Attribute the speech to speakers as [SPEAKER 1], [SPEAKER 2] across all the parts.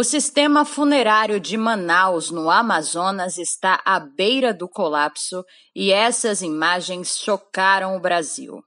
[SPEAKER 1] O sistema funerário de Manaus, no Amazonas, está à beira do colapso e essas imagens chocaram o Brasil.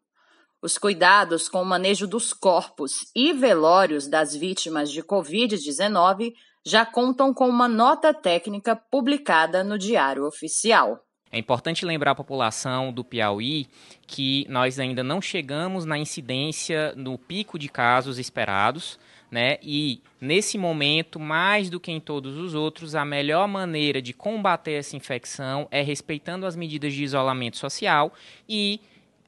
[SPEAKER 1] Os cuidados com o manejo dos corpos e velórios das vítimas de Covid-19 já contam com uma nota técnica publicada no Diário Oficial.
[SPEAKER 2] É importante lembrar a população do Piauí que nós ainda não chegamos na incidência no pico de casos esperados, né? E nesse momento, mais do que em todos os outros, a melhor maneira de combater essa infecção é respeitando as medidas de isolamento social e,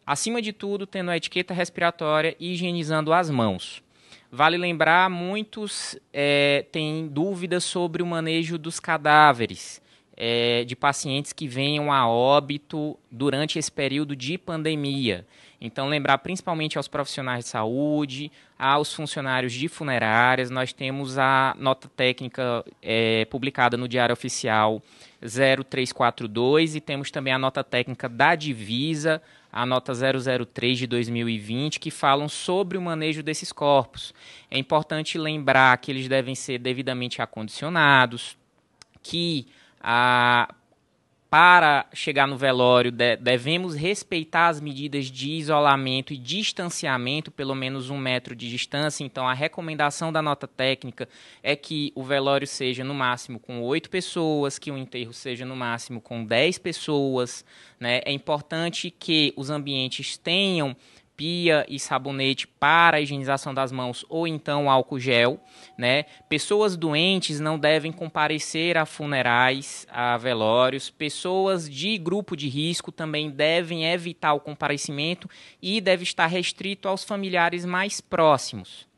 [SPEAKER 2] acima de tudo, tendo a etiqueta respiratória e higienizando as mãos. Vale lembrar, muitos é, têm dúvidas sobre o manejo dos cadáveres é, de pacientes que venham a óbito durante esse período de pandemia. Então, lembrar principalmente aos profissionais de saúde, aos funcionários de funerárias. Nós temos a nota técnica é, publicada no Diário Oficial 0342 e temos também a nota técnica da Divisa, a nota 003 de 2020, que falam sobre o manejo desses corpos. É importante lembrar que eles devem ser devidamente acondicionados, que ah, para chegar no velório, devemos respeitar as medidas de isolamento e distanciamento, pelo menos um metro de distância. Então, a recomendação da nota técnica é que o velório seja no máximo com oito pessoas, que o enterro seja no máximo com dez pessoas. Né? É importante que os ambientes tenham pia e sabonete para a higienização das mãos ou então álcool gel, né? Pessoas doentes não devem comparecer a funerais, a velórios. Pessoas de grupo de risco também devem evitar o comparecimento e deve estar restrito aos familiares mais próximos.